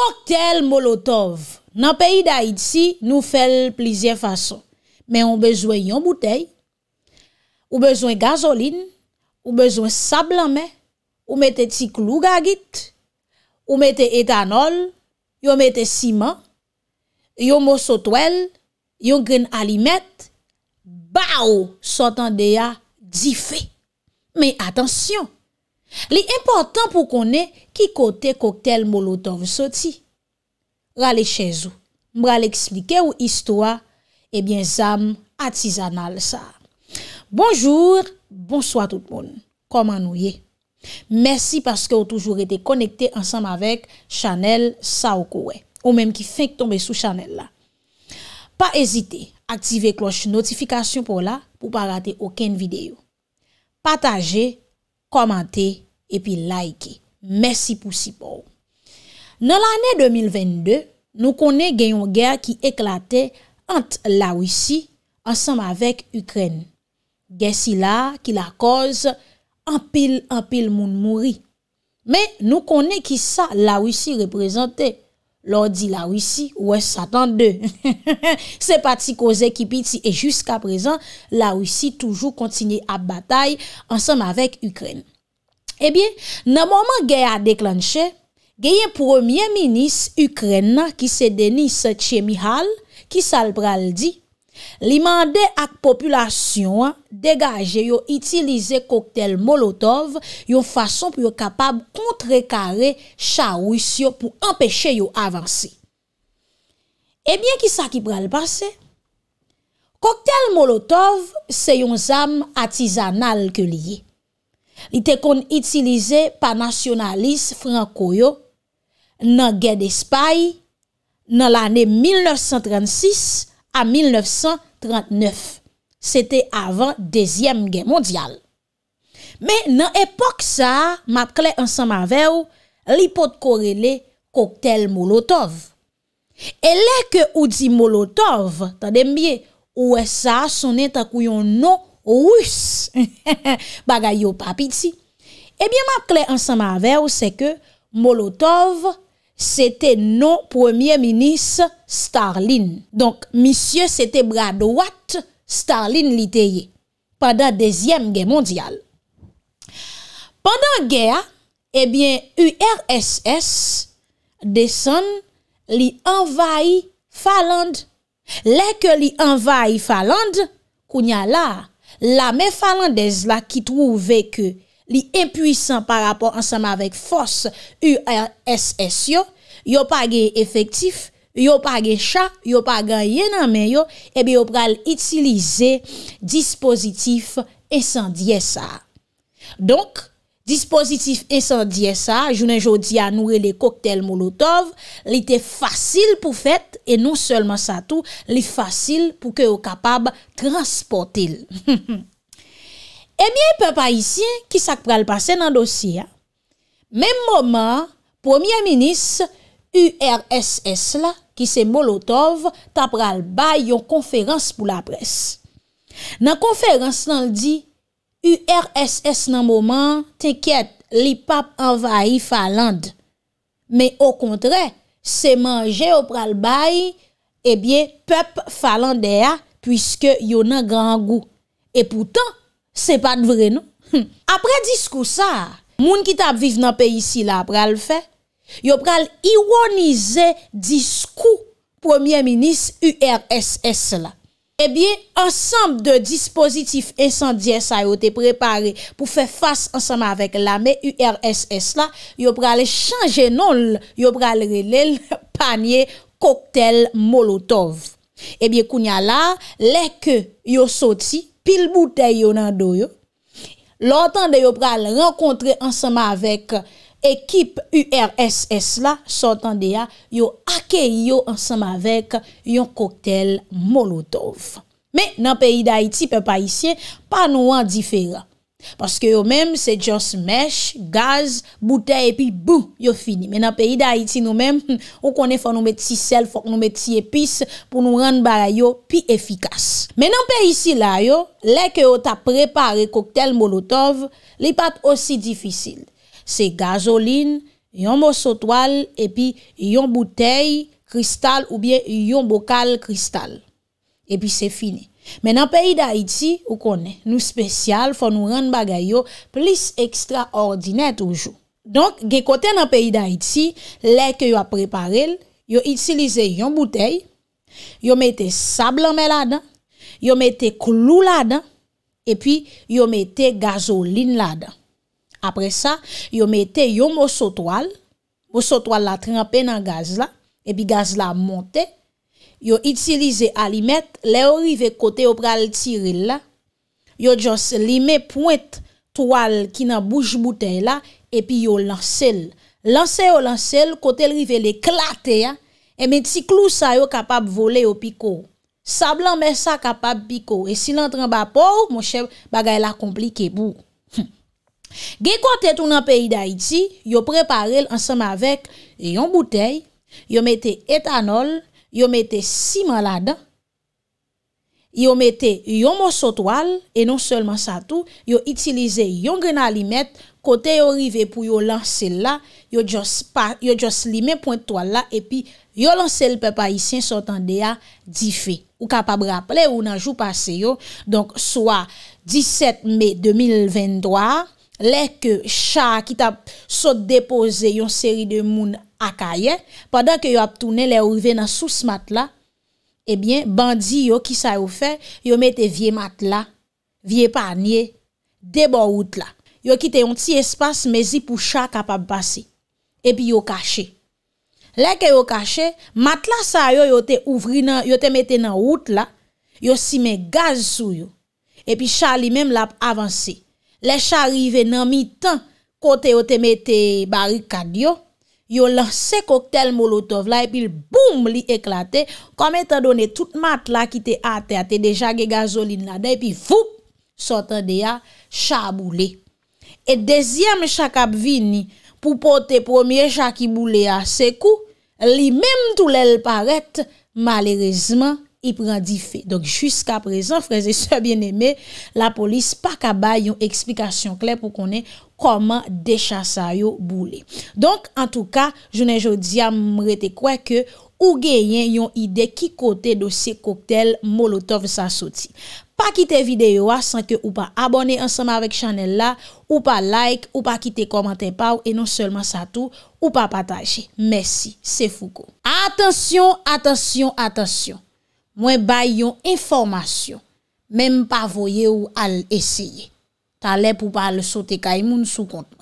Moktel molotov, nan peyi da iti, nou fel plizye fason. Men yon bezwen yon boutey, yon bezwen gazolin, yon bezwen sablamen, yon mette tsi klou gagit, yon mette etanol, yon mette siman, yon mosotwel, yon gren alimet, ba ou sotan deya di fe. Men atensyon. Li important pou konen ki kote koktel molotov soti. Rale chezou. Mbrale eksplike ou istwa. Ebyen zam atizanal sa. Bonjour, bonsoi tout moun. Koman nou ye. Mersi paske ou toujou rete konekte ansam avek Chanel Sao Kowe. Ou menm ki fek tombe sou Chanel la. Pa ezite, aktive kloche notifikasyon pou la pou pa rate oken videyo. Pataje. komante epi laike. Mersi pou sipou. Nan l'anè 2022, nou konè genyon gèr ki eklate ant la wisi ansam avèk Ukren. Gèsi la ki la koz anpil anpil moun mouri. Men nou konè ki sa la wisi reprezentè Lò di la wisi, wè satan dè. Se pati koze ki piti e jiska prezan, la wisi toujou kontinye ap batay ansan avèk Ukren. Ebyen, nan mouman gey a deklanche, geyen premier menis Ukren na ki se deni se Che Mihal, ki sal pral di... Li mande ak populasyon degaje yo itilize koktel molotov yon fason pou yo kapab kontre kare chawis yo pou empèche yo avansi. Ebyen ki sa ki pral basè? Koktel molotov se yon zam atizanal ke liye. Li te kon itilize pa nasyonalis frankoyo nan gen despay nan lane 1936 A 1939, sete avan dezyem gen mondyal. Men nan epok sa, map kle ansama vew, li pot korele koktel molotov. E le ke ou di molotov, ta dembye, ou e sa sonen takouyon nou wous, bagay yo papi ti, ebyen map kle ansama vew se ke molotov Sete nou premier minis Starlin. Donk misye sete bradouat Starlin eh li teye. Pada dezyem gen mondyal. Pada gen, ebyen URSS desen li envayi Faland. Lè ke li envayi Faland, kounya la, la me Falandez la ki trouve ke li impwisan pa rapor ansama vek fos URSS yo, yo pa ge efektif, yo pa ge chak, yo pa ge yen anmen yo, ebe eh yo pral itilize dispositif esandye sa. Donk, dispositif esandye sa, jounen jodi a noure le koktel molotov, li te fasil pou fet, e nou selman sa tou, li fasil pou ke yo kapab transportil. E miye pe pa isi, ki sak pral pase nan dosi ya. Mem mouman, premier minis, URSS la, ki se molotov, tap pral bay yon eh konferans pou la pres. Nan konferans nan l di, URSS nan mouman, te kèt li pap envayi Faland. Me o kontre, se manje ou pral bay, e bie pep Faland e ya, pwiske yon nan gran gou. E poutan, Se pa n vre nou? Hm. Apre diskou sa, moun ki tap vive nan pe yisi la apre al fe, yo apre al ironize diskou premier minis URSS la. Ebyen, ansambe de dispositif esandye sa yo te prepare pou fe fase ansambe avek la me URSS la, yo apre al chanje nol, yo apre al relel panye koktel molotov. Ebyen, kounya la, lek yo soti, pil bouteille yo nan do yo, lor tan de yo pral renkontre ansama avek ekip URSS la, son tan de ya yo akey yo ansama avek yon koktel molotov. Me nan peyi da iti pe pa isye, pa nou an diferan. Paske yo mèm se jos mesh, gaz, bouteye epi bou yo fini. Mè nan pe yi da iti nou mèm, ou konè fò nou met si sel, fò nou met si epis pou nou ran baray yo pi efikas. Mè nan pe yi si la yo, lè ke yo ta prepare koktel molotov, li pat osi difisil. Se gazolin, yon mò sotwal epi yon bouteye kristal ou bien yon bokal kristal. epi se fine. Men nan peyi da iti, ou konen, nou spesyal, fò nou ren bagay yo, plis ekstra ordinet oujou. Donk, ge kote nan peyi da iti, lè ke yo aprepare l, yo itilize yon boutei, yo mette sablamè la dan, yo mette klou la dan, epi yo mette gazolin la dan. Apre sa, yo mette yon mousotwal, mousotwal la trempè nan gaz la, epi gaz la monte, Yo itilize alimet, le yo rive kote yo pral tiril la. Yo jos lime pointe toal ki nan bouj bouteil la, epi yo lansel. Lansel yo lansel, kote lrive le klate ya, e eh men ti klu sa yo kapab vole yo piko. Sablan men sa kapab piko, e si nan tranba pou, mon chèv bagay la komplike bou. Hm. Ge kwa te tou nan peyi da iti, yo prepare l ansam avek yon bouteil, yo mette etanol, yo mette si malada, yo mette yon monsotwal, e non selman sa tou, yo itilize yon grenalimet, kote yo rive pou yo lanse la, yo jos li men point toal la, epi yo lanse l pepa isyen sotan de ya, di fe, ou kapab raple, ou nanjou pase yo, donk soa 17 mey 2023, le ke chak itap sot depose yon seri de moun anjou, Akaye, padan ke yo ap toune le ou rive nan sous mat la, ebyen, eh bandi yo ki sa yo fe, yo mette vie mat la, vie panye, debo oud la. Yo kite yon ti espas mezi pou chak ap ap basi. Epi yo kache. Lè ke yo kache, mat la sa yo yo te ouvri nan, yo te mette nan oud la, yo si men gaz sou yo. Epi chak li menm la ap avansi. Lè chak rive nan mi tan kote yo te mette barikad yo. yo lanse koktel molotov la, epil boum li eklate, kome te done tout mat la ki te ate, ate deja ge gazolin la de, epi foup, sotan de ya, chak boulé. E dezyem chak ap vini, pou pote premier chak ki boulé a, se kou, li mem tou lèl paret, malerezman, i pran di fe. Donk jiska prezen, freze se bien eme, la polis pa kaba yon eksplikasyon kler pou konen koman de chasa yo boule. Donk, an tou ka, jounen joun diya mwete kwen ke ou geyen yon ide ki kote do se koptel molotov sa soti. Pa kite videyo a, san ke ou pa abone ansama vek chanel la, ou pa like, ou pa kite komante pa ou, e non selman sa tou, ou pa pataje. Mersi, se fuko. Atensyon, atensyon, atensyon. Mwen bay yon informasyon, menm pa voye ou al esyeye. Ta le pou pa le sote ka imoun sou kontou.